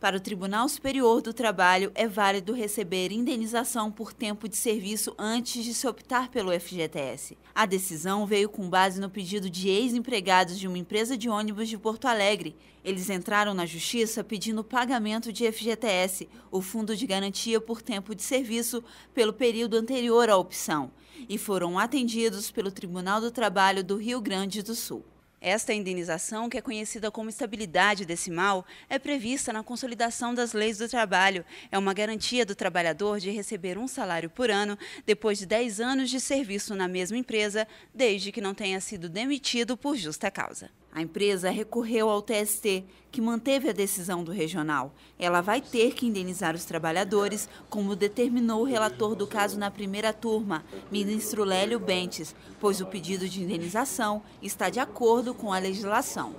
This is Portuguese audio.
Para o Tribunal Superior do Trabalho, é válido receber indenização por tempo de serviço antes de se optar pelo FGTS. A decisão veio com base no pedido de ex-empregados de uma empresa de ônibus de Porto Alegre. Eles entraram na justiça pedindo pagamento de FGTS, o Fundo de Garantia por Tempo de Serviço, pelo período anterior à opção, e foram atendidos pelo Tribunal do Trabalho do Rio Grande do Sul. Esta indenização, que é conhecida como estabilidade decimal, é prevista na Consolidação das Leis do Trabalho. É uma garantia do trabalhador de receber um salário por ano depois de 10 anos de serviço na mesma empresa, desde que não tenha sido demitido por justa causa. A empresa recorreu ao TST, que manteve a decisão do regional. Ela vai ter que indenizar os trabalhadores, como determinou o relator do caso na primeira turma, ministro Lélio Bentes, pois o pedido de indenização está de acordo com a legislação.